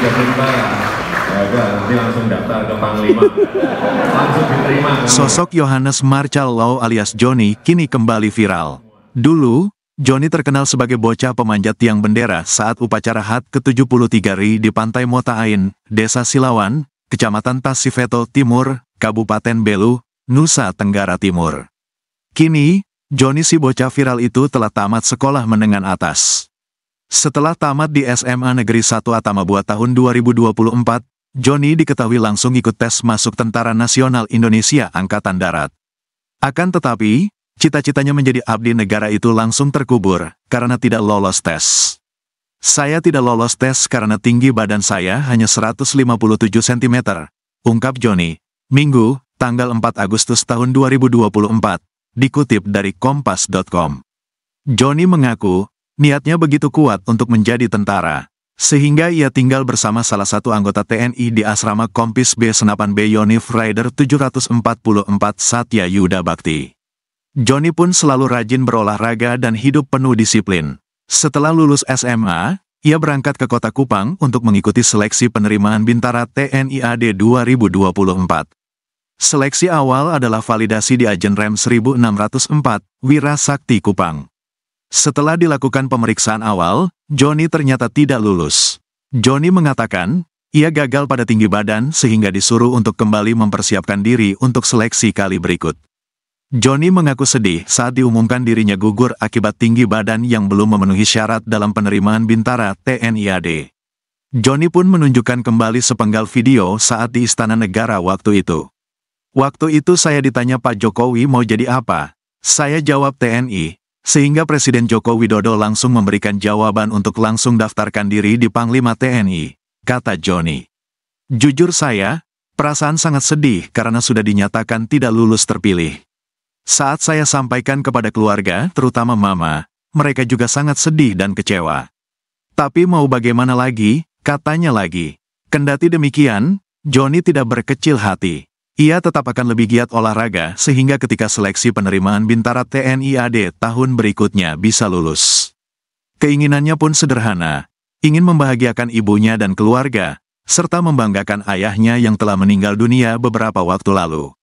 Ya. Ya, Sosok Yohanes Marcal Law alias Joni kini kembali viral. Dulu, Joni terkenal sebagai bocah pemanjat tiang bendera saat upacara HAT ke-73 RI di Pantai Motain, Desa Silawan, Kecamatan Tasifeto Timur, Kabupaten Belu, Nusa Tenggara Timur. Kini, Joni si bocah viral itu telah tamat sekolah menengah atas. Setelah tamat di SMA Negeri 1 Atamabua tahun 2024, Joni diketahui langsung ikut tes masuk Tentara Nasional Indonesia Angkatan Darat. Akan tetapi, cita-citanya menjadi abdi negara itu langsung terkubur, karena tidak lolos tes. Saya tidak lolos tes karena tinggi badan saya hanya 157 cm, ungkap Joni, Minggu, tanggal 4 Agustus tahun 2024, dikutip dari kompas.com. Joni mengaku, Niatnya begitu kuat untuk menjadi tentara, sehingga ia tinggal bersama salah satu anggota TNI di asrama Kompis B Senapan B Yonif Rider 744 Satya Yuda Bakti. Johnny pun selalu rajin berolahraga dan hidup penuh disiplin. Setelah lulus SMA, ia berangkat ke kota Kupang untuk mengikuti seleksi penerimaan Bintara TNI AD 2024. Seleksi awal adalah validasi di Ajen Rem 1604, Wirasakti Kupang. Setelah dilakukan pemeriksaan awal, Johnny ternyata tidak lulus. Johnny mengatakan, ia gagal pada tinggi badan sehingga disuruh untuk kembali mempersiapkan diri untuk seleksi kali berikut. Johnny mengaku sedih saat diumumkan dirinya gugur akibat tinggi badan yang belum memenuhi syarat dalam penerimaan bintara TNIAD. Johnny pun menunjukkan kembali sepenggal video saat di Istana Negara waktu itu. Waktu itu saya ditanya Pak Jokowi mau jadi apa? Saya jawab TNI, sehingga Presiden Joko Widodo langsung memberikan jawaban untuk langsung daftarkan diri di Panglima TNI, kata Joni. Jujur saya, perasaan sangat sedih karena sudah dinyatakan tidak lulus terpilih. Saat saya sampaikan kepada keluarga, terutama mama, mereka juga sangat sedih dan kecewa. Tapi mau bagaimana lagi, katanya lagi. Kendati demikian, Joni tidak berkecil hati. Ia tetap akan lebih giat olahraga sehingga ketika seleksi penerimaan Bintara TNI AD tahun berikutnya bisa lulus. Keinginannya pun sederhana, ingin membahagiakan ibunya dan keluarga, serta membanggakan ayahnya yang telah meninggal dunia beberapa waktu lalu.